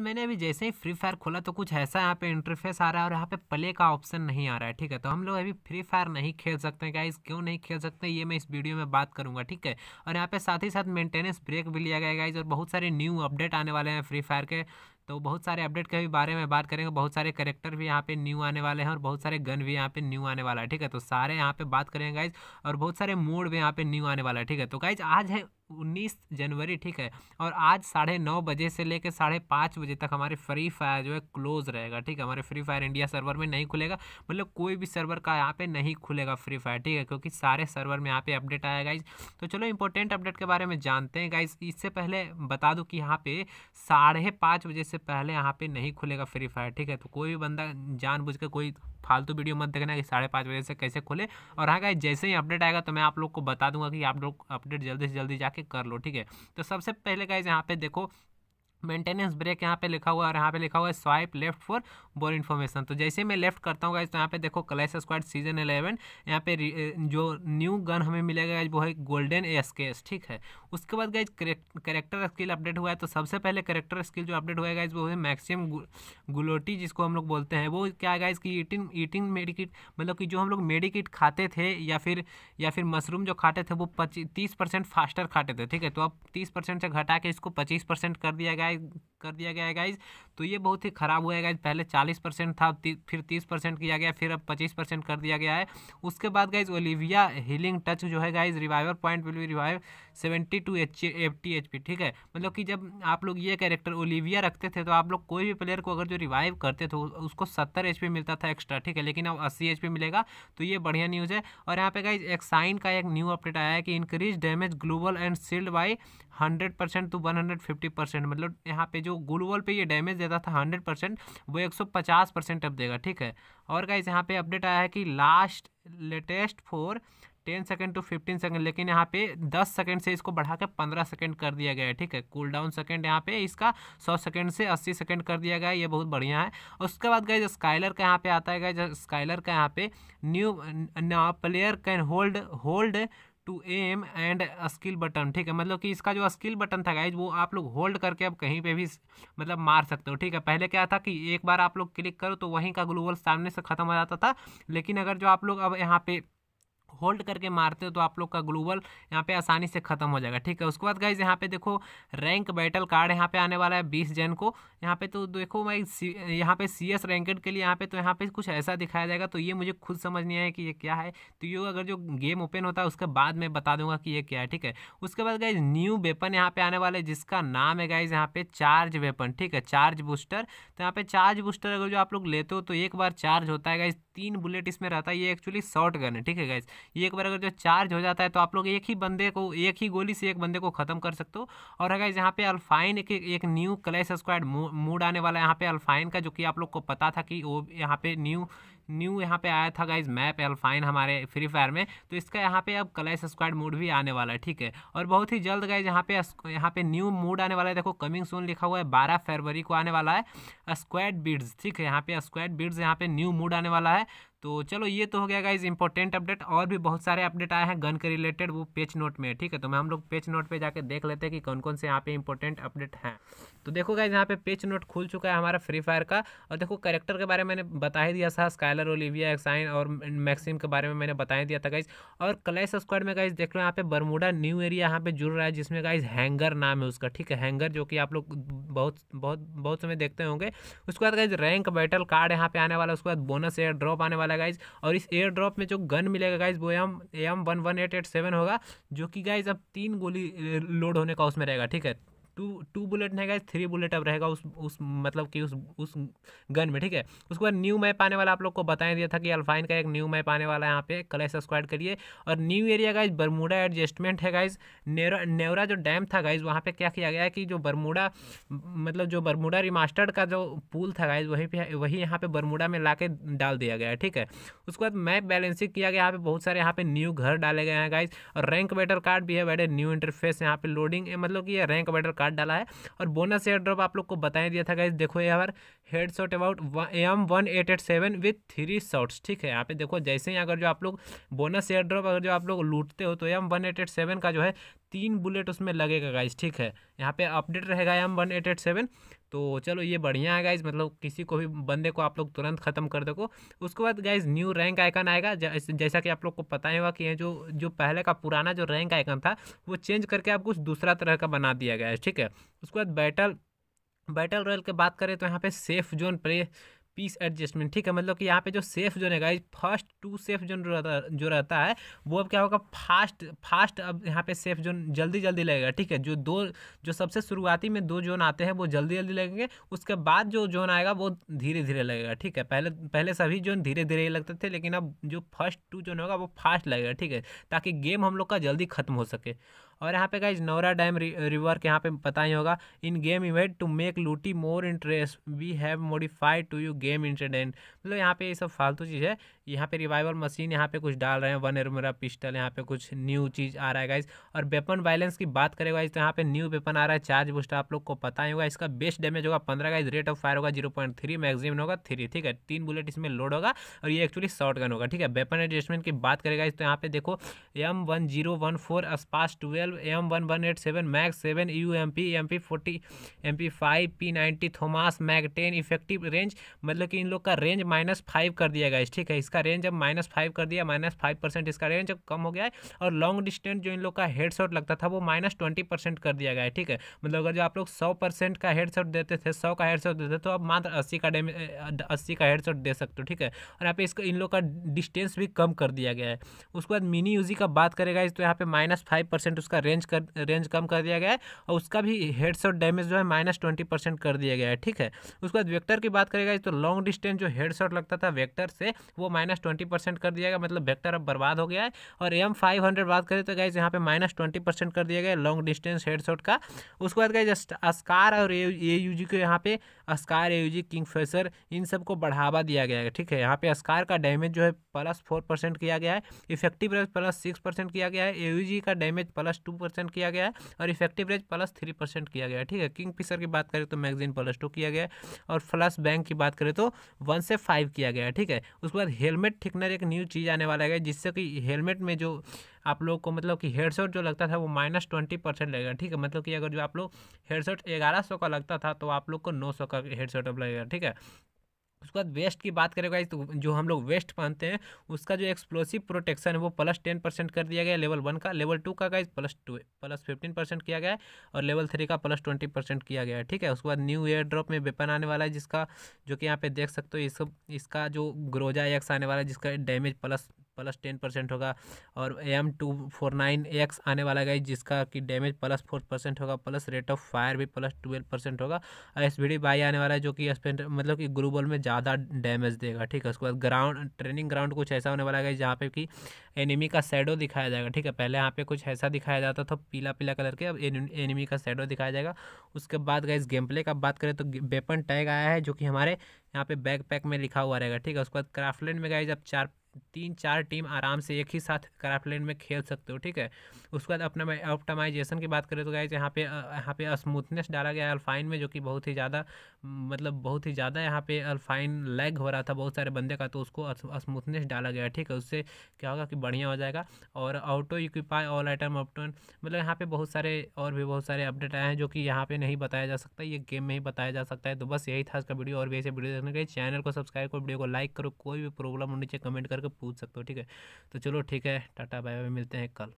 मैंने अभी जैसे ही फ्री फायर खोला तो कुछ ऐसा यहाँ पे इंटरफेस आ रहा है और यहाँ पे प्ले का ऑप्शन नहीं आ रहा है ठीक है तो हम लोग अभी फ्री फायर नहीं खेल सकते हैं गाइज क्यों नहीं खेल सकते ये मैं इस वीडियो में बात करूँगा ठीक है और यहाँ पे साथ ही साथ मेंटेनेंस ब्रेक भी लिया गया गाइज और बहुत सारे न्यू अपडेट आने वाले हैं फ्री फायर के तो बहुत सारे अपडेट के भी बारे में बात करेंगे बहुत सारे करेक्टर भी यहाँ पे न्यू आने वाले हैं और बहुत सारे गन भी यहाँ पे न्यू आने वाला है ठीक है तो सारे यहाँ पे बात करेंगे गाइज और बहुत सारे मोड भी यहाँ पे न्यू आने वाला है ठीक है तो गाइज आज है उन्नीस जनवरी ठीक है और आज साढ़े नौ बजे से लेकर साढ़े पाँच बजे तक हमारे फ्री फायर जो है क्लोज रहेगा ठीक है हमारे फ्री फायर इंडिया सर्वर में नहीं खुलेगा मतलब कोई भी सर्वर का यहाँ पे नहीं खुलेगा फ्री फायर ठीक है क्योंकि सारे सर्वर में यहाँ पे अपडेट आया गाइज तो चलो इंपॉर्टेंट अपडेट के बारे में जानते हैं गाइज इससे पहले बता दूँ कि यहाँ पे साढ़े पाँच बजे से पहले यहाँ पर नहीं खुलेगा फ्री फायर ठीक है तो कोई भी बंदा जानबूझ के कोई फालतू वीडियो मत देखना कि साढ़े पाँच बजे से कैसे खोले और हाँ गाइस जैसे ही अपडेट आएगा तो मैं आप लोग को बता दूंगा कि आप लोग अपडेट जल्दी से जल्दी जाके कर लो ठीक है तो सबसे पहले गाइस यहाँ पे देखो मेंटेनेंस ब्रेक यहाँ पे लिखा हुआ है और यहाँ पे लिखा हुआ है swipe left for more information तो जैसे मैं लेफ्ट करता हूँ गाइज तो यहाँ पे देखो क्लैश स्क्वाड सीजन 11 यहाँ पे जो न्यू गन हमें मिलेगा गाइज वो है गोल्डन एस ठीक है उसके बाद गाइज करेक्टर स्किल अपडेट हुआ है तो सबसे पहले करेक्टर स्किल जो अपडेट हुआ है गाइज वो है मैक्सिम गुलोटी जिसको हम लोग बोलते हैं वो क्या गाइज की ईटिंग ईटिंग मेडिकिट मतलब कि जो हम लोग मेडिकिट खाते थे या फिर या फिर मशरूम जो खाते थे वो पच्चीस तीस परसेंट फास्टर खाते थे ठीक है तो अब तीस परसेंट से घटा के इसको पच्चीस परसेंट कर दिया गया कर दिया गया है गाइज तो ये बहुत ही ख़राब हुआ है गाइज पहले चालीस परसेंट था फिर तीस परसेंट किया गया फिर अब पच्चीस परसेंट कर दिया गया है उसके बाद गाइज ओलिविया हीलिंग टच जो है guys reviver point will be revive seventy two H T H P ठीक है मतलब कि जब आप लोग ये कैरेक्टर ओलिविया रखते थे तो आप लोग कोई भी प्लेयर को अगर जो रिवाइव करते थे उसको सत्तर एच मिलता था एक्स्ट्रा ठीक है लेकिन अब अस्सी एच मिलेगा तो ये बढ़िया न्यूज़ है और यहाँ पे गाइज साइन का एक न्यू अपडेट आया है कि increase damage global and shield by hundred percent to तो वन हंड्रेड फिफ्टी परसेंट मतलब यहाँ पे जो वॉल पे ये डैमेज देता था हंड्रेड परसेंट वो एक सौ पचास परसेंट अब देगा ठीक है और गाइज यहाँ पे अपडेट आया है कि last latest for ten second to fifteen second लेकिन यहाँ पे दस सेकेंड से इसको बढ़ा के पंद्रह सेकेंड कर दिया गया है ठीक है कूल डाउन सेकेंड यहाँ पे इसका सौ सेकेंड से अस्सी सेकेंड कर दिया गया है ये बहुत बढ़िया है उसके बाद गए स्काइलर का यहाँ पे आता है गए स्काइलर का यहाँ पे new player can hold hold to aim and skill button ठीक है मतलब कि इसका जो स्किल बटन था गाइज वो आप लोग होल्ड करके अब कहीं पे भी मतलब मार सकते हो ठीक है पहले क्या था कि एक बार आप लोग क्लिक करो तो वहीं का ग्लोबल सामने से ख़त्म हो जाता था लेकिन अगर जो आप लोग अब यहाँ पे होल्ड करके मारते हो तो आप लोग का ग्लोबल यहाँ पे आसानी से खत्म हो जाएगा ठीक है उसके बाद गाइज यहाँ पे देखो रैंक बैटल कार्ड यहाँ पे आने वाला है बीस जैन को यहाँ पे तो देखो मैं यहाँ पे सी एस रैंकेड के लिए यहाँ पे तो यहाँ पे कुछ ऐसा दिखाया जाएगा तो ये मुझे खुद समझ नहीं आया कि ये क्या है तो ये अगर जो गेम ओपन होता है उसके बाद मैं बता दूंगा कि ये क्या है ठीक है उसके बाद गाइज न्यू वेपन यहाँ पे आने वाला है जिसका नाम है गाइज यहाँ पे चार्ज वेपन ठीक है चार्ज बूस्टर तो यहाँ पे चार्ज बूस्टर अगर जो आप लोग लेते हो तो एक बार चार्ज होता है गाइज तीन बुलेट इसमें रहता है ये एक्चुअली शॉर्ट गन है ठीक है गाइज ये एक बार अगर जो चार्ज हो जाता है तो आप लोग एक ही बंदे को एक ही गोली से एक बंदे को खत्म कर सकते हो और गाइज यहाँ पे अल्फाइन एक एक न्यू क्लैश स्क्वाड मूड आने वाला है यहाँ पे अल्फाइन का जो कि आप लोग को पता था कि वो यहाँ पे न्यू न्यू यहाँ पे आया था गाइज मैप एल्फाइन हमारे फ्री फायर में तो इसका यहाँ पे अब कलैश स्क्वाड मूड भी आने वाला है ठीक है और बहुत ही जल्द गाइज यहाँ पे यहाँ पे न्यू मूड आने वाला है देखो कमिंग सोन लिखा हुआ है बारह फरवरी को आने वाला है स्क्वाड बीड्स ठीक है यहाँ पे स्क्वाड बीड्स यहाँ पे न्यू मूड आने वाला है तो चलो ये तो हो गया गाइज इंपॉर्टेंट अपडेट और भी बहुत सारे अपडेट आए हैं गन के रिलेटेड वो पेज नोट में ठीक है तो मैं हम लोग पेज नोट पे जाके देख लेते हैं कि कौन कौन से यहाँ पे इंपॉर्टेंट अपडेट हैं तो देखो गाइज यहाँ पे पेज नोट खुल चुका है हमारा फ्री फायर का और देखो करेक्टर के बारे में मैंने बता ही दिया था स्काइलर ओलिविया एक्साइन और मैक्सिम के बारे में मैंने बता ही दिया था गाइज और क्लैश स्क्वाड में गाइज देख लो यहाँ पे बरमूडा न्यू एरिया यहाँ पे जुड़ रहा है जिसमें गाइज हैंगर नाम है उसका ठीक है हैंगर जो कि आप लोग बहुत बहुत बहुत समय देखते होंगे उसके बाद गाइज रैंक बैटल कार्ड यहाँ पे आने वाला उसके बाद बोनस एयर ड्रॉप आने वाला वाला गाइज और इस एयर ड्रॉप में जो गन मिलेगा गाइज वो M M one one eight eight seven होगा जो कि गाइज अब तीन गोली लोड होने का उसमें रहेगा ठीक है टू टू बुलेट नहीं गाइज थ्री बुलेट अब रहेगा उस उस मतलब कि उस उस गन में ठीक है उसके बाद न्यू मैप आने वाला आप लोग को बताया दिया था कि अल्फाइन का एक न्यू मैप आने वाला है यहाँ पे कलेश स्क्वाड करिए और new area guys Bermuda adjustment है गाइज नेवरा नेवरा जो डैम था गाइज वहाँ पे क्या किया गया है कि जो बरमूडा मतलब जो बरमूडा रिमास्टर्ड का जो पुल था गाइज वहीं पर वही यहाँ पर बरमूडा में ला डाल दिया गया है ठीक है उसके बाद मैप बैलेंसिंग किया गया यहाँ पे बहुत सारे यहाँ पे न्यू घर डाले गए हैं गाइज और रैंक बेटर कार्ड भी है बैठे न्यू इंटरफेस यहाँ पे लोडिंग मतलब कि यह रैंक बेटर कार्ड डाला है और बोनस एयर ड्रॉप आप लोग को बताए दिया था गाइज देखो यहाँ पर head shot about M one eight eight seven with three shots ठीक है यहाँ पे देखो जैसे ही अगर जो आप लोग बोनस एयर ड्रॉप अगर जो आप लोग लूटते हो तो M one eight eight seven का जो है तीन बुलेट उसमें लगेगा गाइज ठीक है यहाँ पे अपडेट रहेगा M one eight eight seven तो चलो ये बढ़िया है गाइज मतलब किसी को भी बंदे को आप लोग तुरंत ख़त्म कर देखो उसके बाद गाइज न्यू रैंक आइकन आएगा जैसा कि आप लोग को पता ही होगा कि ये जो जो पहले का पुराना जो रैंक आइकन था वो चेंज करके आप कुछ दूसरा तरह का बना दिया गया है ठीक है उसके बाद बैटल बैटल रॉयल की बात करें तो यहाँ पे safe zone play peace adjustment ठीक है मतलब कि यहाँ पे जो सेफ जोन है guys first to safe zone रहता जो रहता है वो अब क्या होगा फास्ट फास्ट अब यहाँ पे सेफ जोन जल्दी जल्दी लगेगा ठीक है जो दो जो सबसे शुरुआती में दो जोन आते हैं वो जल्दी जल्दी लगेंगे उसके बाद जो जोन आएगा वो धीरे धीरे लगेगा ठीक है पहले पहले सभी जोन धीरे धीरे ही लगते थे लेकिन अब जो फर्स्ट टू जोन होगा वो फास्ट लगेगा ठीक है ताकि गेम हम लोग का जल्दी खत्म हो सके और यहाँ पे का इस नौरा डैम रिवर के यहाँ पे पता ही होगा in game event to make looting more interest we have modified to you game entertain मतलब यहाँ पे ये सब फालतू चीज़ है यहाँ पे रिवाइवल मशीन यहाँ पे कुछ डाल रहे हैं वन एरमेरा पिस्टल यहाँ पे कुछ न्यू चीज़ आ रहा है गाइज और वेपन बैलेंस की बात करें गाइज तो यहाँ पे न्यू वेपन आ रहा है चार्ज बूस्ट आप लोग को पता ही होगा इसका बेस्ट डैमेज होगा पंद्रह गाइज रेट ऑफ फायर होगा जीरो पॉइंट थ्री मैगजीम होगा थ्री ठीक है तीन बुलेट इसमें लोड होगा और ये एक्चुअली शॉर्ट गन होगा ठीक है वेपन एडजस्टमेंट की बात करेगा इस तो यहाँ पे देखो M one zero one four SPAS twelve M one one eight seven mag seven U M P M P forty M P five P ninety Thompson mag ten effective range मतलब कि इन लोग का रेंज माइनस फाइव कर दिया गया इस ठीक है इसका इसका रेंज अब माइनस फाइव कर दिया माइनस फाइव परसेंट इसका रेंज अब कम हो गया है और लॉन्ग डिस्टेंस जो इन लोग का हेड शॉट लगता था वो माइनस ट्वेंटी परसेंट कर दिया गया है ठीक है मतलब अगर जो आप लोग सौ परसेंट का हेड शॉट देते थे सौ का हेड शॉट देते तो अब मात्र अस्सी का डेमे अस्सी का हेड शॉट दे सकते हो ठीक है और यहाँ पे इसका इन लोग का डिस्टेंस भी कम कर दिया गया है उसके बाद मिनी यूजी का बात करेगा इस तो यहाँ पे माइनस फाइव परसेंट उसका रेंज कर रेंज कम कर दिया गया है और उसका भी हेड शॉट डैमेज जो है माइनस ट्वेंटी परसेंट कर दिया गया है ठीक है उसके बाद वेक्टर की बात करेगा इस तो लॉन्ग डिस्टेंस जो हेड शॉट लगता था वेक्टर से वो माइनस माइनस ट्वेंटी परसेंट कर दिया गया मतलब वेक्टर अब बर्बाद हो गया है और एम फाइव हंड्रेड बात करें तो गाइज यहाँ पे माइनस ट्वेंटी परसेंट कर दिया गया लॉन्ग डिस्टेंस हेड शॉट का उसके बाद गाइज अस्कार और ए यू जी को यहाँ पे SCAR A U G Kingfisher इन सबको बढ़ावा दिया गया है ठीक है यहाँ पे अस्कार का डैमेज जो है प्लस फोर परसेंट किया गया है effective range plus six percent किया गया है ए यू जी का डैमेज प्लस टू परसेंट किया गया है और effective range plus three percent किया गया है ठीक है किंग फिशर की बात करें तो मैगजीन प्लस टू किया गया है और फ्लस बैंक की बात करें तो वन से फाइव किया गया है ठीक है उसके बाद हेलमेट थिकनर एक न्यू चीज़ आने वाला है जिससे कि हेलमेट में जो आप लोग को मतलब कि हेडसेट जो लगता था वो माइनस ट्वेंटी परसेंट लगेगा ठीक है मतलब कि अगर जो आप लोग हेडसेट ग्यारह सौ का लगता था तो आप लोग को नौ सौ का हेडसेट अब लगेगा ठीक है उसके बाद वेस्ट की बात करें तो जो हम लोग वेस्ट पहनते हैं उसका जो एक्सप्लोसिव प्रोटेक्शन है वो प्लस टेन परसेंट कर दिया गया लेवल वन का लेवल टू का guys plus two plus fifteen percent किया गया है और लेवल थ्री का प्लस ट्वेंटी परसेंट किया गया है ठीक है उसके बाद न्यू एयर ड्रॉप में वेपन आने वाला है जिसका जो कि यहाँ पे देख सकते हो इस, इसका जो ग्रोजा एक्स आने वाला है जिसका damage plus plus ten percent होगा और M two four nine X आने वाला गाइज जिसका कि डैमेज प्लस फोर परसेंट होगा प्लस रेट ऑफ फायर भी प्लस ट्वेल्व परसेंट होगा और एस बी बाई आने वाला है जो कि स्पेंट मतलब कि ग्लूबल में ज़्यादा डैमेज देगा ठीक है उसके बाद ग्राउंड ट्रेनिंग ग्राउंड कुछ ऐसा होने वाला है जहाँ पे कि एनिमी का शेडो दिखाया जाएगा ठीक है पहले यहाँ पे कुछ ऐसा दिखाया जाता था पीला पीला कलर के अब एनिमी का शेडो दिखाया जाएगा उसके बाद गाइज गेम प्ले का बात करें तो वेपन टैग आया है जो कि हमारे यहाँ पे बैक पैक में लिखा हुआ रहेगा ठीक है उसके बाद क्राफ्टलैंड में गाइज अब चार तीन चार टीम आराम से एक ही साथ क्राफ्टलैंड में खेल सकते हो ठीक है उसके बाद अपना ऑप्टमाइजेशन की बात करें तो गाइज यहाँ पे यहाँ पे स्मूथनेस डाला गया अल्फाइन में जो कि बहुत ही ज़्यादा मतलब बहुत ही ज़्यादा यहाँ पे अल्फाइन लैग हो रहा था बहुत सारे बंदे का तो उसको स्मूथनेस डाला गया ठीक है उससे क्या होगा कि बढ़िया हो जाएगा और auto equip all item option मतलब यहाँ पर बहुत सारे और भी बहुत सारे अपडेट आए हैं जो कि यहाँ पर नहीं बताया जा सकता ये गेम में ही बताया जा सकता है तो बस यही था इसका वीडियो और भी ऐसे वीडियो देखने के लिए चैनल को सब्सक्राइब करो वीडियो को लाइक करो कोई भी प्रॉब्लम हो नीचे कमेंट करो करके पूछ सकते हो ठीक है तो चलो ठीक है टाटा बाय बाय मिलते हैं कल